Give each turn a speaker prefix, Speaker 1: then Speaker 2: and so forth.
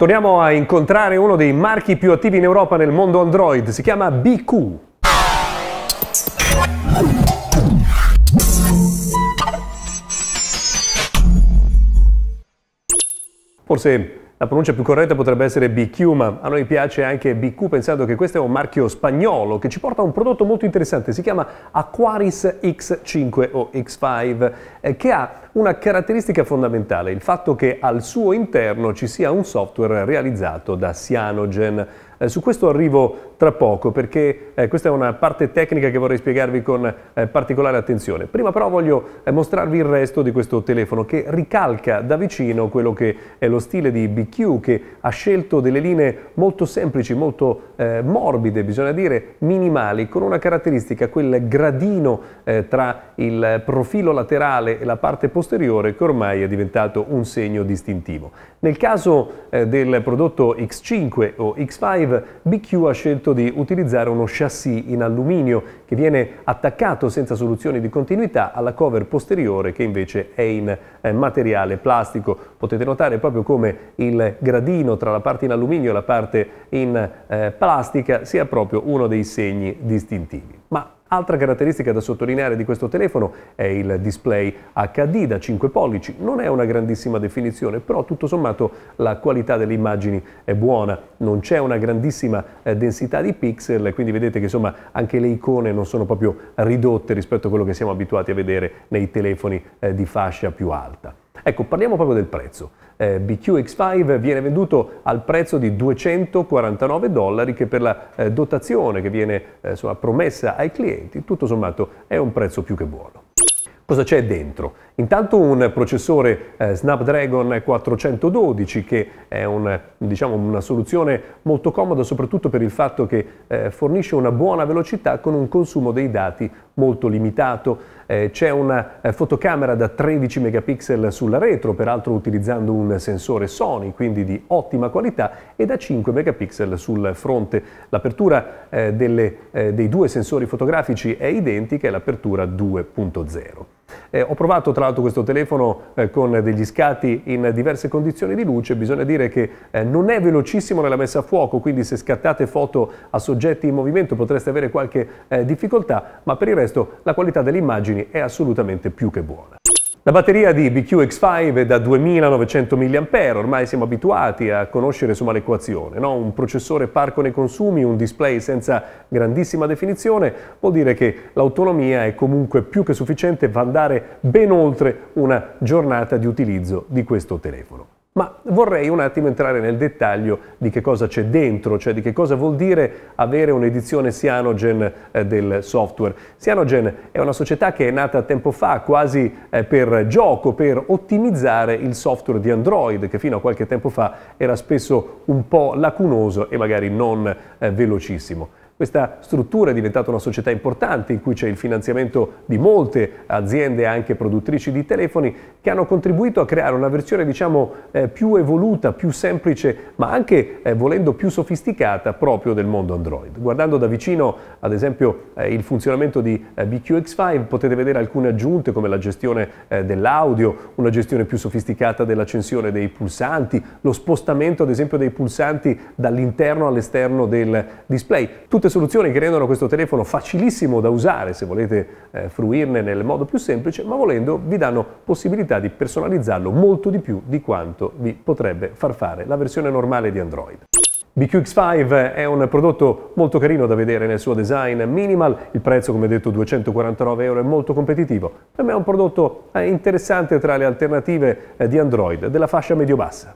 Speaker 1: Torniamo a incontrare uno dei marchi più attivi in Europa nel mondo Android, si chiama BQ. Forse la pronuncia più corretta potrebbe essere BQ, ma a noi piace anche BQ pensando che questo è un marchio spagnolo che ci porta a un prodotto molto interessante, si chiama Aquaris X5 o X5, eh, che ha una caratteristica fondamentale, il fatto che al suo interno ci sia un software realizzato da Cyanogen. Eh, su questo arrivo tra poco perché eh, questa è una parte tecnica che vorrei spiegarvi con eh, particolare attenzione. Prima però voglio eh, mostrarvi il resto di questo telefono che ricalca da vicino quello che è lo stile di BQ che ha scelto delle linee molto semplici, molto eh, morbide, bisogna dire, minimali, con una caratteristica, quel gradino eh, tra il profilo laterale e la parte posteriore che ormai è diventato un segno distintivo. Nel caso del prodotto X5 o X5 Drive, BQ ha scelto di utilizzare uno chassis in alluminio che viene attaccato senza soluzioni di continuità alla cover posteriore che invece è in eh, materiale plastico. Potete notare proprio come il gradino tra la parte in alluminio e la parte in eh, plastica sia proprio uno dei segni distintivi. Ma Altra caratteristica da sottolineare di questo telefono è il display HD da 5 pollici. Non è una grandissima definizione, però tutto sommato la qualità delle immagini è buona. Non c'è una grandissima eh, densità di pixel, quindi vedete che insomma anche le icone non sono proprio ridotte rispetto a quello che siamo abituati a vedere nei telefoni eh, di fascia più alta. Ecco, parliamo proprio del prezzo. Eh, BQX5 viene venduto al prezzo di 249 dollari che per la eh, dotazione che viene eh, insomma, promessa ai clienti, tutto sommato è un prezzo più che buono. Cosa c'è dentro? Intanto un processore eh, Snapdragon 412 che è un, diciamo, una soluzione molto comoda soprattutto per il fatto che eh, fornisce una buona velocità con un consumo dei dati molto limitato. Eh, C'è una eh, fotocamera da 13 megapixel sulla retro, peraltro utilizzando un sensore Sony, quindi di ottima qualità, e da 5 megapixel sul fronte. L'apertura eh, eh, dei due sensori fotografici è identica all'apertura 2.0. Eh, ho provato tra l'altro questo telefono eh, con degli scatti in diverse condizioni di luce, bisogna dire che eh, non è velocissimo nella messa a fuoco, quindi se scattate foto a soggetti in movimento potreste avere qualche eh, difficoltà, ma per il resto la qualità delle immagini è assolutamente più che buona. La batteria di BQX5 è da 2900 mAh, ormai siamo abituati a conoscere insomma, l'equazione, no? un processore par con i consumi, un display senza grandissima definizione, vuol dire che l'autonomia è comunque più che sufficiente per andare ben oltre una giornata di utilizzo di questo telefono. Ma vorrei un attimo entrare nel dettaglio di che cosa c'è dentro, cioè di che cosa vuol dire avere un'edizione Cyanogen eh, del software. Cyanogen è una società che è nata tempo fa quasi eh, per gioco, per ottimizzare il software di Android, che fino a qualche tempo fa era spesso un po' lacunoso e magari non eh, velocissimo. Questa struttura è diventata una società importante in cui c'è il finanziamento di molte aziende anche produttrici di telefoni che hanno contribuito a creare una versione diciamo eh, più evoluta, più semplice ma anche eh, volendo più sofisticata proprio del mondo Android. Guardando da vicino ad esempio eh, il funzionamento di eh, BQX5, potete vedere alcune aggiunte come la gestione eh, dell'audio, una gestione più sofisticata dell'accensione dei pulsanti, lo spostamento ad esempio dei pulsanti dall'interno all'esterno del display. Tutte soluzioni che rendono questo telefono facilissimo da usare se volete eh, fruirne nel modo più semplice, ma volendo vi danno possibilità di personalizzarlo molto di più di quanto vi potrebbe far fare la versione normale di Android. BQX5 è un prodotto molto carino da vedere nel suo design minimal, il prezzo come detto 249 euro è molto competitivo, per me è un prodotto eh, interessante tra le alternative eh, di Android della fascia medio-bassa.